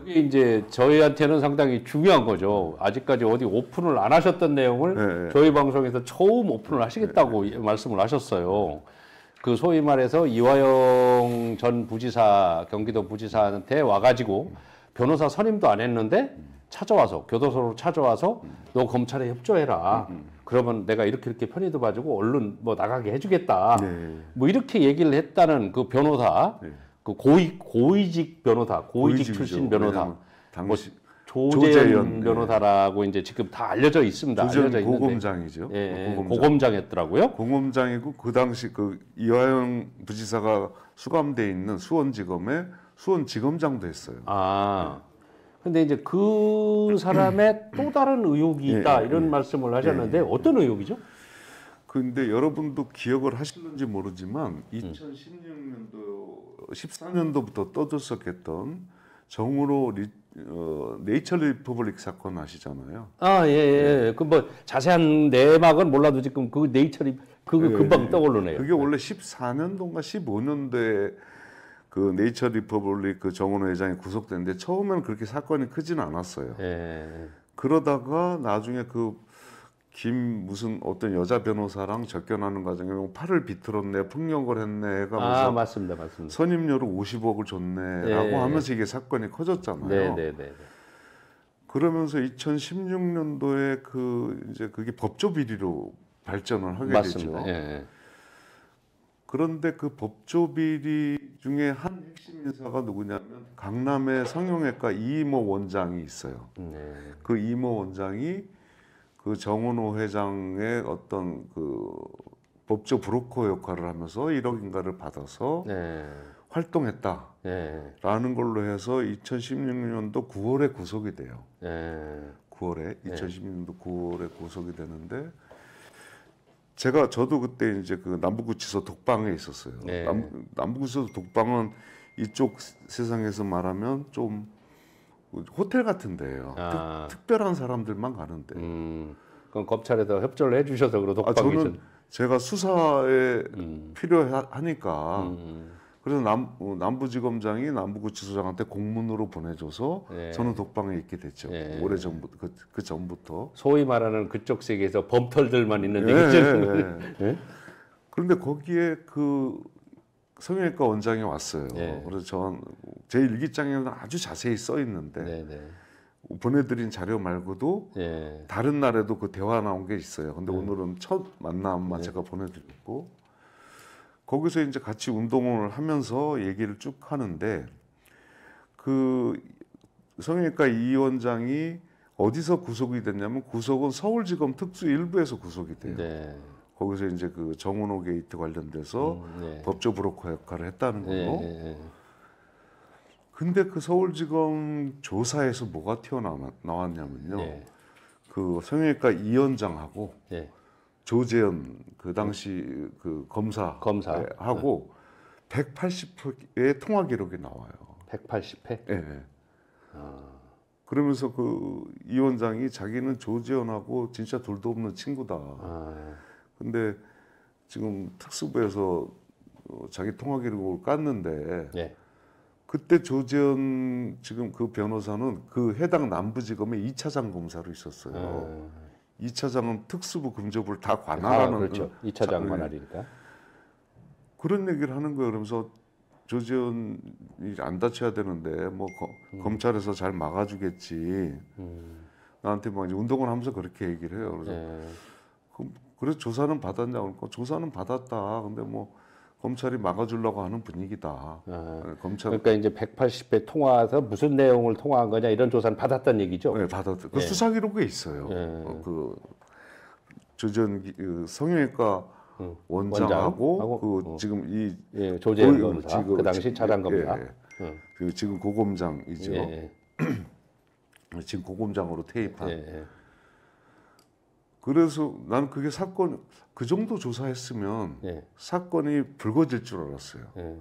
그게 이제 저희한테는 상당히 중요한 거죠. 아직까지 어디 오픈을 안 하셨던 내용을 네, 네. 저희 방송에서 처음 오픈을 네, 하시겠다고 말씀을 하셨어요. 그 소위 말해서 이화영 전 부지사 경기도 부지사한테 와가지고 변호사 선임도 안 했는데 찾아와서 교도소로 찾아와서 너 검찰에 협조해라. 음, 음. 그러면 내가 이렇게 이렇게 편의도 봐주고 얼른 뭐 나가게 해주겠다. 네. 뭐 이렇게 얘기를 했다는 그 변호사. 네. 그 고위 고위직 변호사, 고위직 고위직이죠. 출신 변호사, 당시 뭐 조재현, 네. 변호사라고 이제 지금 다 알려져 있습니다. 조재현 고검장이죠. 예, 뭐 예 고검장. 했더라고요 고검장이고 그 당시 그 이화영 부지사가 수감돼 있는 수원지검에 수원지검장도 했어요. 아. 네. 근데 이제 그 사람의 또 다른 의혹이 예, 있다 예, 이런 예, 말씀을 하셨는데 예, 어떤 의혹이죠? 근데 여러분도 기억을 하실는지 모르지만 2016년도 음. 14년도부터 떠들썩했던 정으로 리, 어, 네이처 리퍼블릭 사건 아시잖아요. 아, 예, 예. 예. 네. 그뭐 자세한 내막은 몰라도 지금 그 네이처 그 예, 금방 네. 떠오르네요. 그게 원래 14년도인가 15년도에 그 네이처 리퍼블릭 그 정원호 회장이 구속됐는데 처음에는 그렇게 사건이 크진 않았어요. 예. 그러다가 나중에 그김 무슨 어떤 여자 변호사랑 접견하는 과정에 뭐 팔을 비틀었네, 폭력을 했네가 아, 맞습니다, 맞습니다. 선임료로 50억을 줬네라고 네. 하면서 이게 사건이 커졌잖아요. 네, 네, 네. 네. 그러면서 2016년도에 그 이제 그게 법조 비리로 발전을 하게 맞습니다. 되죠. 예, 예. 그런데 그 법조 비리 중에 한 핵심 인사가 누구냐면 강남의 성형외과 이모 원장이 있어요. 네. 그 이모 원장이 그 정은호 회장의 어떤 그 법조 브로커 역할을 하면서 1억인가를 받아서 네. 활동했다라는 네. 걸로 해서 2016년도 9월에 구속이 돼요. 네. 9월에 2016년도 9월에 구속이 되는데 제가 저도 그때 이제 그 남부구치소 독방에 있었어요. 네. 남, 남부구치소 독방은 이쪽 세상에서 말하면 좀 호텔 같은 데예요. 아. 특, 별한 사람들만 가는데. 음, 그럼 검찰에다 협조를 해주셔서 그래도 아, 저는 전... 제가 수사에 음. 필요하니까 음. 그래서 남, 어, 남부지검장이 남부구치소장한테 공문으로 보내줘서 예. 저는 독방에 있게 됐죠. 예. 오래 전부 그, 그, 전부터 소위 말하는 그쪽 세계에서 범털들만 있는 예, 얘기 그렇죠? 예, 예. 예, 그런데 거기에 그 성형외과 원장이 왔어요. 네. 그래서 전 제 일기장에는 아주 자세히 써 있는데 네, 네. 보내드린 자료 말고도 예. 다른 날에도 그 대화 나온 게 있어요. 근데 네. 오늘은 첫 만남만 네. 제가 보내드렸고 거기서 이제 같이 운동을 하면서 얘기를 쭉 하는데 그 성형외과 이 원장이 어디서 구속이 됐냐면 구속은 서울지검 특수 일부에서 구속이 돼요. 거기서 이제 그 정은호 게이트 관련돼서 음, 네. 법조 브로커 역할을 했다는 거로 네, 네, 네, 근데 그 서울지검 조사에서 뭐가 튀어나왔냐면요. 네. 그 성형외과 이원장하고 네. 조재현 그 당시 그 검사, 검사. 예, 하고 180회의 통화 기록이 나와요. 180회? 네. 예, 예. 아. 그러면서 그이 원장이 자기는 조재현하고 진짜 둘도 없는 친구다. 아, 네. 근데 지금 특수부에서 어, 자기 통화 기록을 깠는데 네. 그때 조재현 지금 그 변호사는 그 해당 남부지검의 2차장 검사로 있었어요. 음. 2차장은 특수부 금조을다 아, 관할하는 아, 그렇죠. 그 2차장 관할이니까. 그런 얘기를 하는 거예요. 그러면서 조재현이 안 다쳐야 되는데 뭐 거, 음. 검찰에서 잘 막아주겠지. 음. 나한테 막 뭐 운동을 하면서 그렇게 얘기를 해요. 그래서 네. 그, 그래서 조사는 받았냐 그러니까 조사는 받았다. 근데 뭐 검찰이 막아주려고 하는 분위기다. 아, 네, 검찰 그러니까 이제 180회 통화해서 무슨 내용을 통화한 거냐 이런 조사는 받았다는 얘기죠. 네, 받았다. 그 예. 수사 기록에 있어요. 예. 어, 그 조전 그 성형외과 음, 원장하고 원장? 그 어. 지금 이 예, 조재현 검사 지금, 그 당시 차장 예, 검사 음. 그 지금 고검장이죠. 예, 지금 고검장으로 퇴입한 그래서 나는 그게 사건 그 정도 조사했으면 예. 사건이 불거질 줄 알았어요. 예.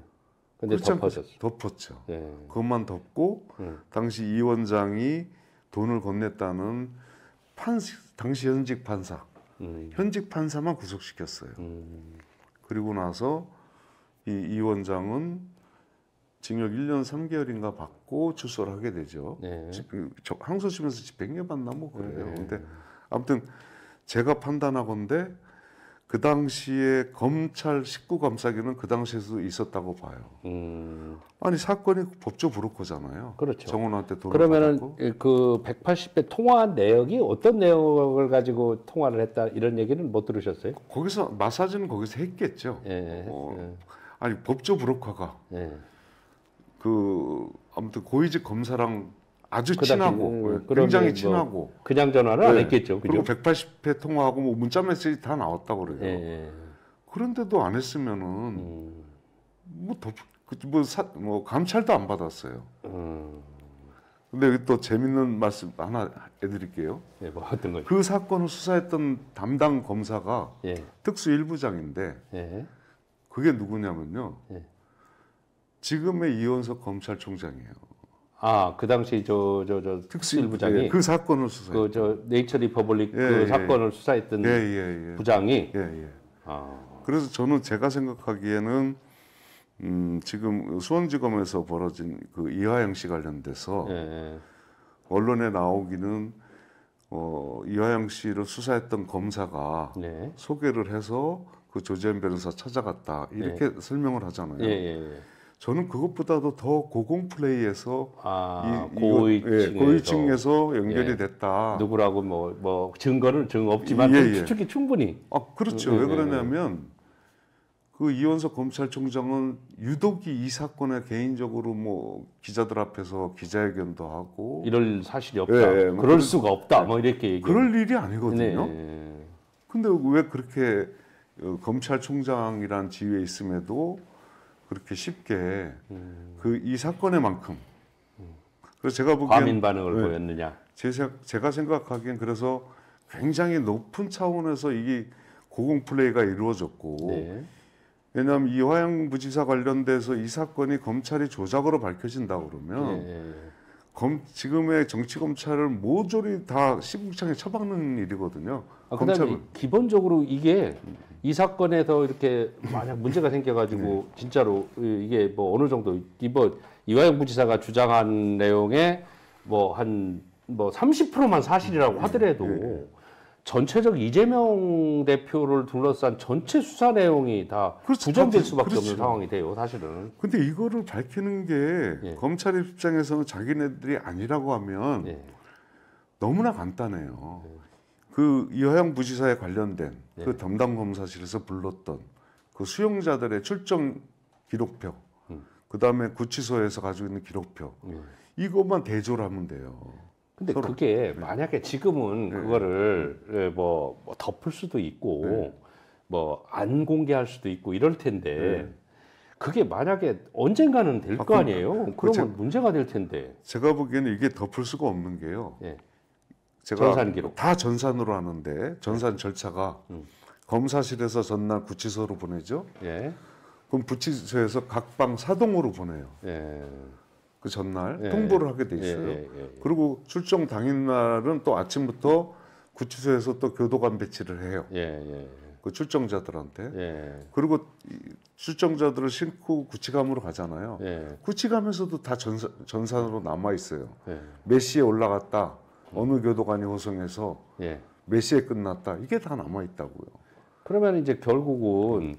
근데 덮어졌죠. 덮었죠. 예. 그것만 덮고 음. 당시 이 원장이 돈을 건넸다는 판 당시 현직 판사 음. 현직 판사만 구속시켰어요. 음. 그리고 나서 이, 이 원장은 징역 1년 3개월인가 받고 출소를 하게 되죠. 네. 저, 항소심에서 집행유예 받나 뭐 그래요. 네. 예. 근데 아무튼 제가 판단하건데 그 당시에 검찰 식구 감사기는 그 당시에도 있었다고 봐요. 음. 아니 사건이 법조 브로커잖아요. 그렇죠. 정원한테 돈을 그러면은 받았고. 그 180배 통화 내역이 어떤 내용을 가지고 통화를 했다 이런 얘기는 못 들으셨어요? 거기서 마사지는 거기서 했겠죠. 예, 예. 어, 예. 아니 법조 브로커가 예. 그 아무튼 고위직 검사랑 아주 친하고 음, 예, 굉장히 뭐 친하고 그냥 전화를 네. 안 예, 했겠죠. 그죠? 그리고 180회 통화하고 뭐 문자 메시지 다 나왔다 그래요. 예. 예. 그런데도 안 했으면은 음. 뭐, 더, 그 뭐, 사, 뭐 감찰도 안 받았어요. 음. 근데 또 재밌는 말씀 하나 해드릴게요. 예, 뭐 어떤 거요? 그 사건을 수사했던 담당 검사가 예. 특수 일부장인데 예. 그게 누구냐면요. 지금의 이원석 검찰총장이에요. 아, 그 당시 저 저 저 특수 부장이 예, 그 사건을 수사. 그저 네이처 리퍼블릭 예, 그 예, 사건을 수사했던 예, 예, 예. 부장이. 아. 그래서 저는 제가 생각하기에는 음, 지금 수원지검에서 벌어진 그 이화영 씨 관련돼서 언론에 나오기는 어, 이화영 씨를 수사했던 검사가 네. 소개를 해서 그 조재현 변호사 찾아갔다 이렇게 네. 설명을 하잖아요. 저는 그것보다도 더 고공 플레이에서 아, 이, 고위층에서, 예, 연결이 예, 됐다. 누구라고 뭐뭐 증거는 증거 없지만 예, 예, 추측이 충분히. 아 그렇죠. 예, 왜 예, 그러냐면 그 이원석 검찰총장은 유독이 이 사건에 개인적으로 뭐 기자들 앞에서 기자회견도 하고 이럴 사실이 없다. 뭐 그럴 수가 없다. 뭐 이렇게 얘기. 그럴 일이 아니거든요. 네. 근데 왜 그렇게 어, 검찰총장이란 지위에 있음에도 그렇게 쉽게 음. 그이 사건의 만큼 그래서 제가 보기엔 과민 반응을 네, 보였느냐 제, 제가 생각하기엔 그래서 굉장히 높은 차원에서 이게 고공 플레이가 이루어졌고 네. 왜냐하면 이화영 부지사 관련돼서 이 사건이 검찰이 조작으로 밝혀진다 그러면 네. 검, 지금의 정치 검찰을 모조리 다 시궁창에 처박는 일이거든요. 아, 검찰은 기본적으로 이게 이 사건에서 이렇게 만약 문제가 생겨가지고 네. 진짜로 이게 뭐 어느 정도 이번 뭐 이화영 부지사가 주장한 내용의 뭐 한 뭐 30%만 사실이라고 네. 하더라도 네. 전체적 이재명 대표를 둘러싼 전체 수사 내용이 다 그렇죠. 부정될 수밖에 그렇죠. 없는 상황이 돼요, 사실은. 근데 이거를 밝히는 게 예. 검찰 입장에서는 자기네들이 아니라고 하면 예. 너무나 간단해요. 예. 그 이화영 부지사에 관련된 예. 그 담당 검사실에서 불렀던 그 수용자들의 출정 기록표, 음. 그 다음에 구치소에서 가지고 있는 기록표, 예. 이것만 대조를 하면 돼요. 근데 서로. 그게 만약에 지금은 네. 그거를 예, 뭐, 뭐 덮을 수도 있고 네. 뭐안 공개할 수도 있고 이럴 텐데 네. 그게 만약에 언젠가는 될 거 아니에요? 그 그러면 그 문제가 될 텐데. 제가 보기에는 이게 덮을 수가 없는 게요. 예. 제가 전산 기록 다 전산으로 하는데 전산 절차가 음. 검사실에서 전날 구치소로 보내죠. 예. 그럼 구치소에서 각방 사동으로 보내요. 그 전날 예. 통보를 하게 돼 있어요. 예 예, 예, 예, 그리고 출정 당일날은 또 아침부터 구치소에서 또 교도관 배치를 해요. 예, 그 출정자들한테. 그리고 출정자들을 싣고 구치감으로 가잖아요. 구치감에서도 다 전사, 전산으로 남아 있어요. 몇 시에 올라갔다. 어느 교도관이 호송해서 몇 시에 끝났다. 이게 다 남아 있다고요. 그러면 이제 결국은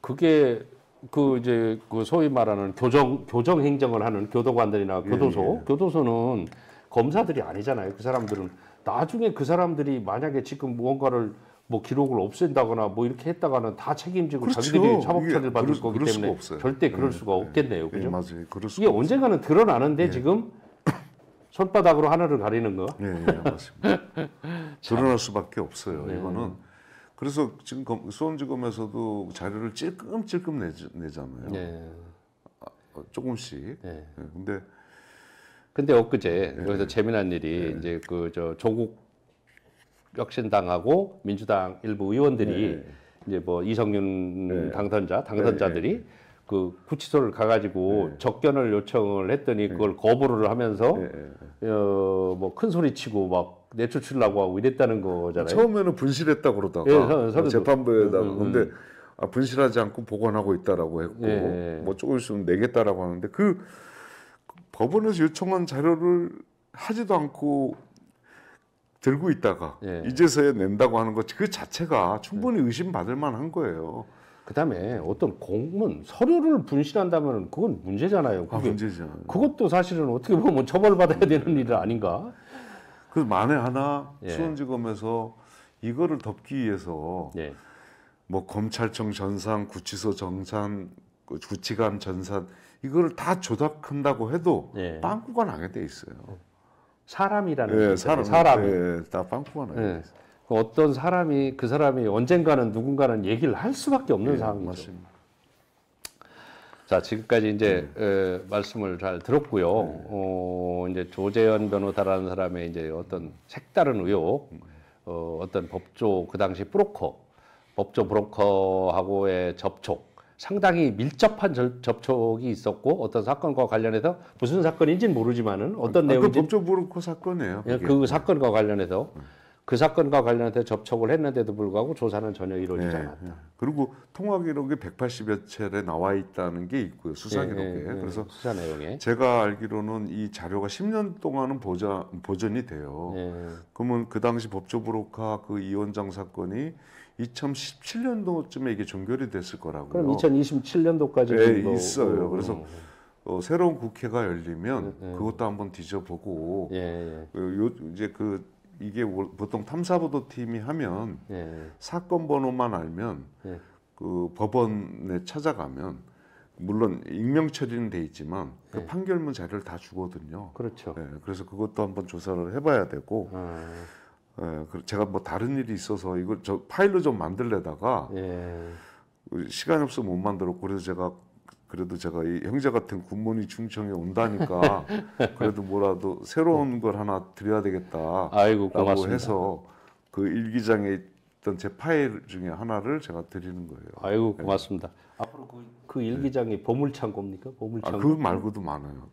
그게 그 이제 그 소위 말하는 교정 교정 행정을 하는 교도관들이나 예, 교도소 예, 예. 교도소는 검사들이 아니잖아요. 그 사람들은 나중에 그 사람들이 만약에 지금 무언가를 뭐 기록을 없앤다거나 뭐 이렇게 했다가는 다 책임지고 그렇죠. 자기들이 사법처리를 받을 그럴, 거기 때문에 절대 그럴 예, 수가 예. 없겠네요. 예, 그죠? 맞아요. 그럴 이게 언젠가는 드러나는데 지금 손바닥으로 하나를 가리는 거. 예, 예 맞습니다. 드러날 수밖에 없어요. 네. 이거는 그래서 지금 수험지검에서도 자료를 찔끔찔끔 내잖아요 네. 아, 어, 조금씩. 네. 네. 근데 근데 엊그제 네. 여기서 재미난 일이 네. 이제 그 저 조국 혁신당하고 민주당 일부 의원들이 네. 이제 뭐 이성윤 네. 당선자 당선자들이 그 구치소를 가가지고 네. 접견을 요청을 했더니 네. 그걸 거부를 하면서 네, 네, 어, 뭐큰 소리 치고 막 내쫓으려고 하고 이랬다는 거잖아요. 처음에는 분실했다 그러다가 예, 사, 재판부에다가 음, 음. 근데 음. 아, 분실하지 않고 보관하고 있다라고 했고 예. 예. 뭐 조금 있으면 내겠다라고 하는데 그 법원에서 요청한 자료를 하지도 않고 들고 있다가 예. 이제서야 낸다고 하는 것 그 자체가 충분히 예. 의심받을 만한 거예요. 그 다음에 어떤 공문, 서류를 분실한다면 그건 문제잖아요. 아, 그게, 아, 문제죠. 그것도 사실은 어떻게 보면 처벌받아야 되는 일 아닌가? 그 만에 하나 예. 수원지검에서 이거를 덮기 위해서 예. 뭐 검찰청 전산, 구치소 정산, 그 구치감 전산 이거를 다 조작한다고 해도 예. 빵꾸가 나게 돼 있어요. 사람이라는 예, 사람, 사람이 예, 다 빵꾸가 나게 예. 돼 있어요. 그 어떤 사람이 그 사람이 언젠가는 누군가는 얘기를 할 수밖에 없는 네, 예, 상황이죠. 맞습니다. 자 지금까지 이제 네. 에, 말씀을 잘 들었고요. 네. 어, 이제 조재현 변호사라는 사람의 이제 어떤 색다른 의혹, 음. 어, 어떤 법조 그 당시 브로커, 법조 브로커하고의 접촉. 상당히 밀접한 절, 접촉이 있었고 어떤 사건과 관련해서 무슨 사건인지는 모르지만은 어떤 아, 그 내용인지 그 법조 브로커 사건이에요. 예, 그게. 그 사건과 관련해서 음. 그 사건과 관련해서 접촉을 했는데도 불구하고 조사는 전혀 이루어지지 네, 네. 않았다. 네, 그리고 통화 기록이 180여 채에 나와 있다는 게 있고요. 수사 예, 예, 기록에. 네, 그래서 수사 내용에. 제가 알기로는 이 자료가 10년 동안은 보자, 보존이 돼요. 그러면 그 당시 법조 브로카 그 이원장 사건이 2017년도쯤에 이게 종결이 됐을 거라고요. 그럼 2027년도까지 네, 뭐 있어요. 뭐, 그래서 오. 어, 새로운 국회가 열리면 그것도 한번 뒤져보고 예, 예. 그 요, 이제 그 이게 보통 탐사보도팀이 하면 예. 사건 번호만 알면 예. 그 법원에 찾아가면 물론 익명 처리는 돼 있지만 그 예. 판결문 자료를 다 주거든요. 그렇죠. 예, 그래서 그것도 한번 조사를 해봐야 되고 아. 예, 그 제가 뭐 다른 일이 있어서 이걸 저 파일로 좀 만들려다가 예. 시간이 없어 못 만들었고 그래서 제가 그래도 제가 이 형제 같은 군문이 중청에 온다니까 그래도 뭐라도 새로운 걸 하나 드려야 되겠다. 아이고 고맙습니다. 해서 그 일기장에 있던 제 파일 중에 하나를 제가 드리는 거예요. 아이고 네. 고맙습니다. 네. 앞으로 그, 그 일기장이 네. 보물창고입니까? 보물창고. 아, 그 말고도 많아요.